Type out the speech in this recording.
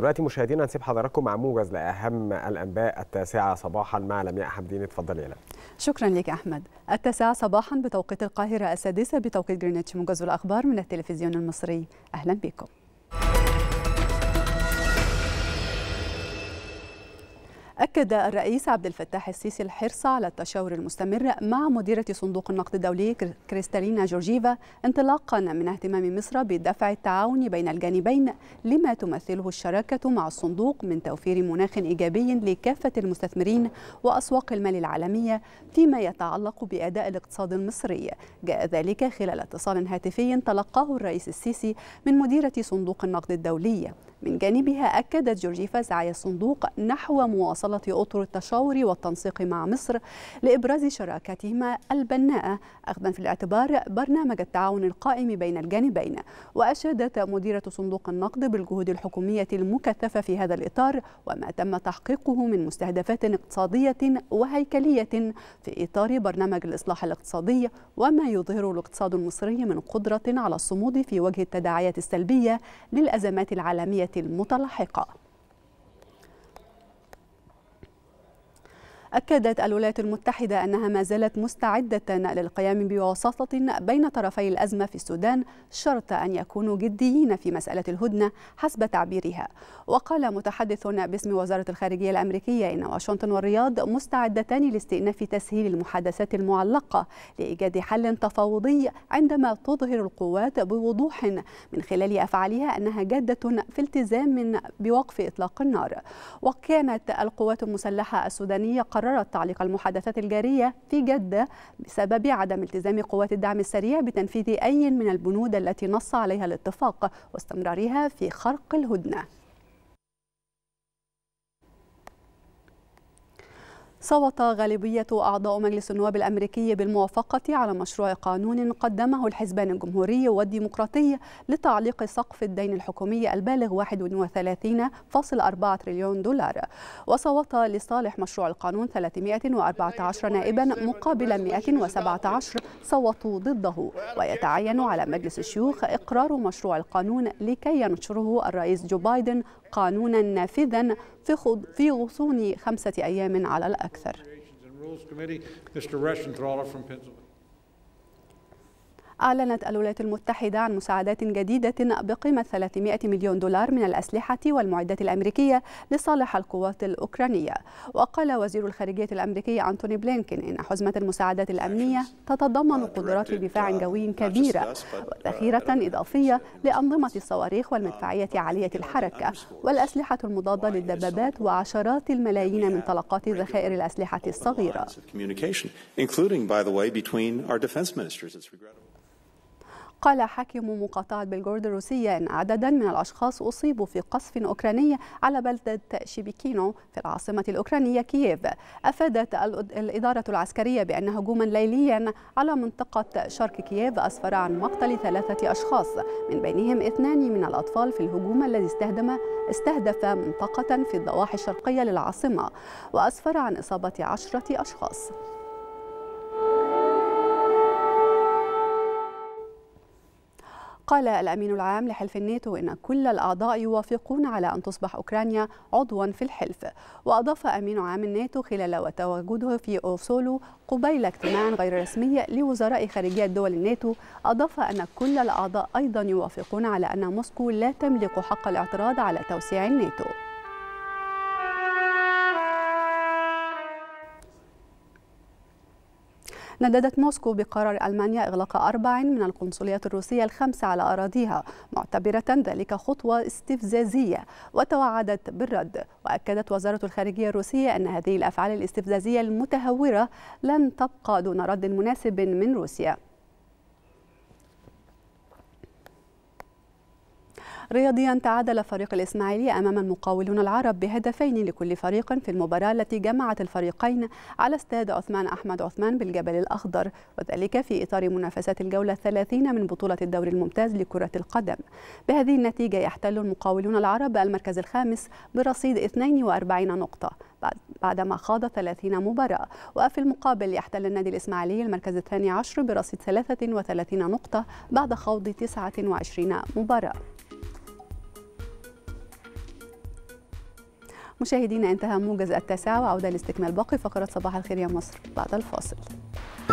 دلوقتي مشاهدينا هنسيب حضراتكم مع موجز لاهم الانباء التاسعه صباحا مع لمياء حمدين اتفضلي لمياء شكرا لك احمد التاسعه صباحا بتوقيت القاهره السادسه بتوقيت جرينتش موجز الاخبار من التلفزيون المصري اهلا بكم أكد الرئيس عبد الفتاح السيسي الحرص على التشاور المستمر مع مديرة صندوق النقد الدولي كريستالينا جورجيفا انطلاقا من اهتمام مصر بدفع التعاون بين الجانبين لما تمثله الشراكة مع الصندوق من توفير مناخ إيجابي لكافة المستثمرين وأسواق المال العالمية فيما يتعلق بأداء الاقتصاد المصري جاء ذلك خلال اتصال هاتفي تلقاه الرئيس السيسي من مديرة صندوق النقد الدولي من جانبها أكدت جورجيفا سعي الصندوق نحو مواصلة أطر التشاور والتنسيق مع مصر لإبراز شراكتهما البناءة أخذا في الاعتبار برنامج التعاون القائم بين الجانبين وأشادت مديرة صندوق النقد بالجهود الحكومية المكثفة في هذا الإطار وما تم تحقيقه من مستهدفات اقتصادية وهيكلية في إطار برنامج الإصلاح الاقتصادي وما يظهر الاقتصاد المصري من قدرة على الصمود في وجه التداعيات السلبية للأزمات العالمية المتلاحقه أكدت الولايات المتحدة أنها ما زالت مستعدة للقيام بوساطة بين طرفي الأزمة في السودان شرط أن يكونوا جديين في مسألة الهدنة حسب تعبيرها وقال متحدث باسم وزارة الخارجية الأمريكية إن واشنطن والرياض مستعدتان لاستئناف تسهيل المحادثات المعلقة لإيجاد حل تفاوضي عندما تظهر القوات بوضوح من خلال أفعالها أنها جادة في التزام بوقف إطلاق النار وكانت القوات المسلحة السودانية قررت تعليق المحادثات الجارية في جدة بسبب عدم التزام قوات الدعم السريع بتنفيذ أي من البنود التي نص عليها الاتفاق واستمرارها في خرق الهدنة صوت غالبية أعضاء مجلس النواب الأمريكي بالموافقة على مشروع قانون قدمه الحزبان الجمهوري والديمقراطي لتعليق سقف الدين الحكومي البالغ 31.4 تريليون دولار وصوت لصالح مشروع القانون 314 نائبا مقابل 117 صوتوا ضده ويتعين على مجلس الشيوخ إقرار مشروع القانون لكي ينشره الرئيس جو بايدن قانونا نافذا في غصون خمسة أيام على الأكثر. أعلنت الولايات المتحدة عن مساعدات جديدة بقيمة 300 مليون دولار من الأسلحة والمعدات الأمريكية لصالح القوات الأوكرانية وقال وزير الخارجية الأمريكي أنتوني بلينكين إن حزمة المساعدات الأمنية تتضمن قدرات دفاع جوي كبيرة وذخيرة إضافية لأنظمة الصواريخ والمدفعية عالية الحركة والأسلحة المضادة للدبابات وعشرات الملايين من طلقات ذخائر الأسلحة الصغيرة. including, by the way, between our defense ministers. It's regrettable. قال حاكم مقاطعة بلغورد الروسية إن عددا من الأشخاص أصيبوا في قصف أوكراني على بلدة شيبيكينو في العاصمة الأوكرانية كييف أفادت الإدارة العسكرية بأن هجوما ليليا على منطقة شرق كييف أسفر عن مقتل ثلاثة أشخاص من بينهم اثنان من الأطفال في الهجوم الذي استهدم استهدف منطقة في الضواحي الشرقية للعاصمة وأسفر عن إصابة عشرة أشخاص قال الأمين العام لحلف الناتو إن كل الأعضاء يوافقون على أن تصبح أوكرانيا عضوا في الحلف وأضاف أمين عام الناتو خلال تواجده في أوسولو قبيل اجتماع غير رسمي لوزراء خارجية دول الناتو أضاف أن كل الأعضاء أيضا يوافقون على أن موسكو لا تملك حق الاعتراض على توسيع الناتو نددت موسكو بقرار ألمانيا إغلاق أربع من القنصليات الروسية الخمسة على أراضيها معتبرة ذلك خطوة استفزازية وتوعدت بالرد وأكدت وزارة الخارجية الروسية أن هذه الأفعال الاستفزازية المتهورة لن تبقى دون رد مناسب من روسيا رياضيا تعادل فريق الإسماعيلي أمام المقاولون العرب بهدفين لكل فريق في المباراة التي جمعت الفريقين على استاد عثمان أحمد عثمان بالجبل الأخضر وذلك في إطار منافسات الجولة الثلاثين من بطولة الدوري الممتاز لكرة القدم بهذه النتيجة يحتل المقاولون العرب المركز الخامس برصيد 42 نقطة بعدما خاض 30 مباراة وفي المقابل يحتل النادي الإسماعيلي المركز الثاني عشر برصيد 33 نقطة بعد خوض 29 مباراة مشاهدينا انتهى موجز التاسعة وعودة لاستكمال باقي فقرات صباح الخير يا مصر بعد الفاصل